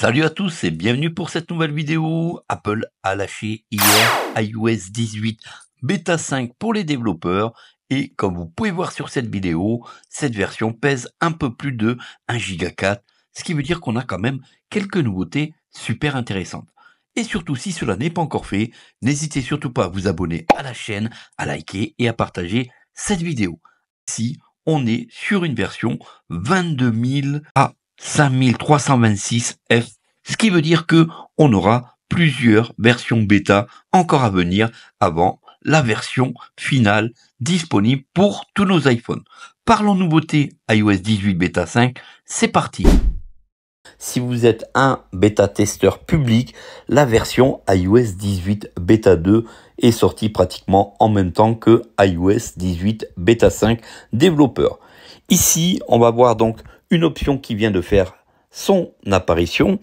Salut à tous et bienvenue pour cette nouvelle vidéo. Apple a lâché hier iOS 18 Beta 5 pour les développeurs et comme vous pouvez voir sur cette vidéo, cette version pèse un peu plus de 1 giga 4, ce qui veut dire qu'on a quand même quelques nouveautés super intéressantes. Et surtout, si cela n'est pas encore fait, n'hésitez surtout pas à vous abonner à la chaîne, à liker et à partager cette vidéo. Si on est sur une version 22000 à 5326 F, ce qui veut dire que on aura plusieurs versions bêta encore à venir avant la version finale disponible pour tous nos iPhones. Parlons nouveautés iOS 18 bêta 5, c'est parti. Si vous êtes un bêta testeur public, la version iOS 18 bêta 2 est sortie pratiquement en même temps que iOS 18 bêta 5 développeur. Ici, on va voir donc une option qui vient de faire son apparition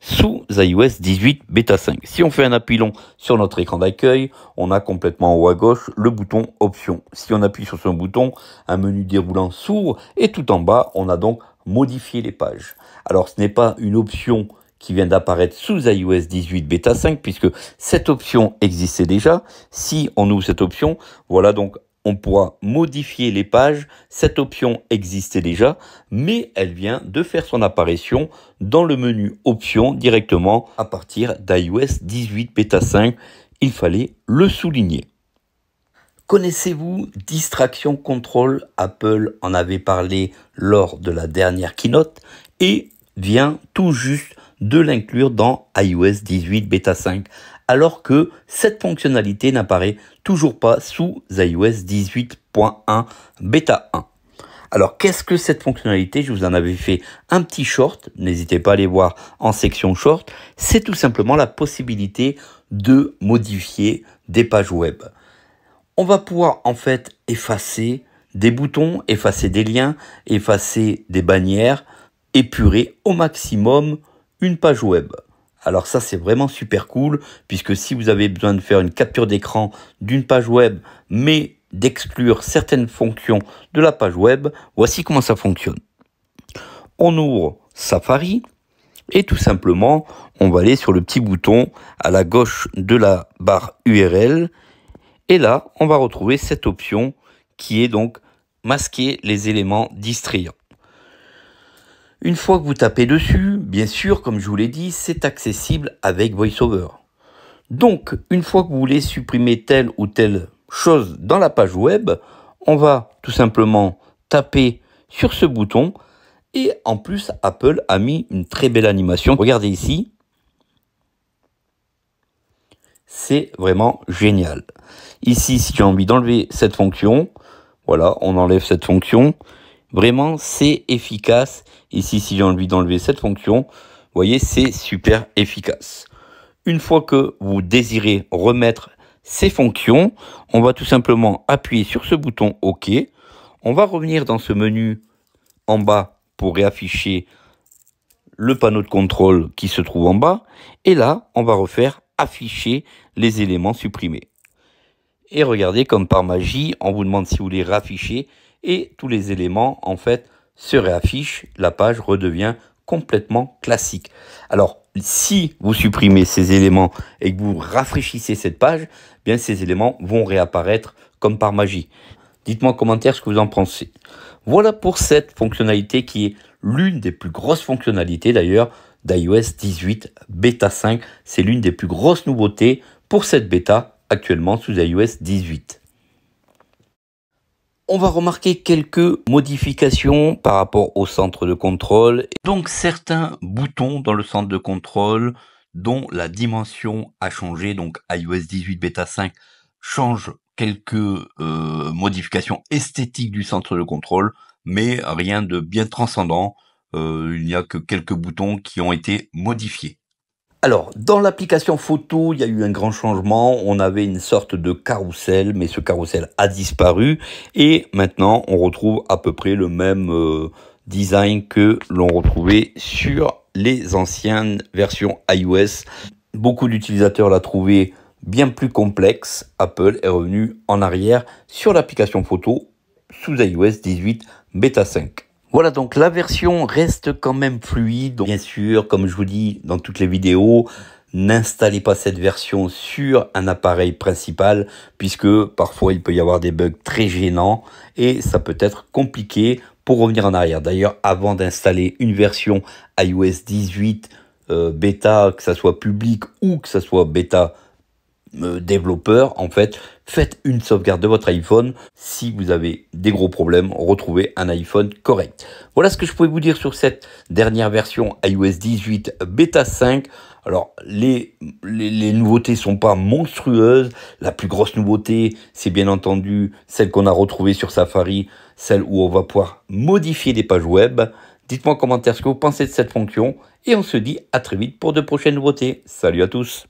sous iOS 18 bêta 5. Si on fait un appui long sur notre écran d'accueil, on a complètement en haut à gauche le bouton option. Si on appuie sur ce bouton, un menu déroulant s'ouvre et tout en bas, on a donc modifié les pages. Alors ce n'est pas une option qui vient d'apparaître sous iOS 18 bêta 5 puisque cette option existait déjà. Si on ouvre cette option, voilà donc on pourra modifier les pages. Cette option existait déjà, mais elle vient de faire son apparition dans le menu Options directement à partir d'iOS 18 Beta 5. Il fallait le souligner. Connaissez-vous Distraction Control Apple en avait parlé lors de la dernière keynote et vient tout juste de l'inclure dans iOS 18 bêta 5, alors que cette fonctionnalité n'apparaît toujours pas sous iOS 18.1 bêta 1. Alors qu'est-ce que cette fonctionnalité Je vous en avais fait un petit short, n'hésitez pas à aller voir en section short. C'est tout simplement la possibilité de modifier des pages web. On va pouvoir en fait effacer des boutons, effacer des liens, effacer des bannières, épurer au maximum une page web. Alors ça c'est vraiment super cool puisque si vous avez besoin de faire une capture d'écran d'une page web mais d'exclure certaines fonctions de la page web, voici comment ça fonctionne. On ouvre Safari et tout simplement on va aller sur le petit bouton à la gauche de la barre URL et là on va retrouver cette option qui est donc masquer les éléments distrayants. Une fois que vous tapez dessus, bien sûr, comme je vous l'ai dit, c'est accessible avec VoiceOver. Donc, une fois que vous voulez supprimer telle ou telle chose dans la page web, on va tout simplement taper sur ce bouton. Et en plus, Apple a mis une très belle animation. Regardez ici. C'est vraiment génial. Ici, si tu as envie d'enlever cette fonction, voilà, on enlève cette fonction. Vraiment, c'est efficace. Ici, si j'ai envie d'enlever cette fonction, vous voyez, c'est super efficace. Une fois que vous désirez remettre ces fonctions, on va tout simplement appuyer sur ce bouton OK. On va revenir dans ce menu en bas pour réafficher le panneau de contrôle qui se trouve en bas. Et là, on va refaire afficher les éléments supprimés. Et regardez, comme par magie, on vous demande si vous voulez rafficher et tous les éléments en fait se réaffichent, la page redevient complètement classique. Alors si vous supprimez ces éléments et que vous rafraîchissez cette page, eh bien ces éléments vont réapparaître comme par magie. Dites-moi en commentaire ce que vous en pensez. Voilà pour cette fonctionnalité qui est l'une des plus grosses fonctionnalités d'ailleurs d'iOS 18 Beta 5. C'est l'une des plus grosses nouveautés pour cette bêta actuellement sous iOS 18. On va remarquer quelques modifications par rapport au centre de contrôle. Donc certains boutons dans le centre de contrôle dont la dimension a changé, donc iOS 18 Beta 5 change quelques euh, modifications esthétiques du centre de contrôle, mais rien de bien transcendant. Euh, il n'y a que quelques boutons qui ont été modifiés. Alors, dans l'application photo, il y a eu un grand changement. On avait une sorte de carrousel, mais ce carrousel a disparu. Et maintenant, on retrouve à peu près le même euh, design que l'on retrouvait sur les anciennes versions iOS. Beaucoup d'utilisateurs l'ont trouvé bien plus complexe. Apple est revenu en arrière sur l'application photo sous iOS 18 Beta 5. Voilà, donc la version reste quand même fluide. Bien sûr, comme je vous dis dans toutes les vidéos, n'installez pas cette version sur un appareil principal puisque parfois il peut y avoir des bugs très gênants et ça peut être compliqué pour revenir en arrière. D'ailleurs, avant d'installer une version iOS 18 euh, bêta, que ça soit public ou que ça soit bêta euh, développeur, en fait, faites une sauvegarde de votre iPhone. Si vous avez des gros problèmes, retrouvez un iPhone correct. Voilà ce que je pouvais vous dire sur cette dernière version iOS 18 Beta 5. Alors, les, les, les nouveautés sont pas monstrueuses. La plus grosse nouveauté, c'est bien entendu celle qu'on a retrouvée sur Safari, celle où on va pouvoir modifier des pages web. Dites-moi en commentaire ce que vous pensez de cette fonction et on se dit à très vite pour de prochaines nouveautés. Salut à tous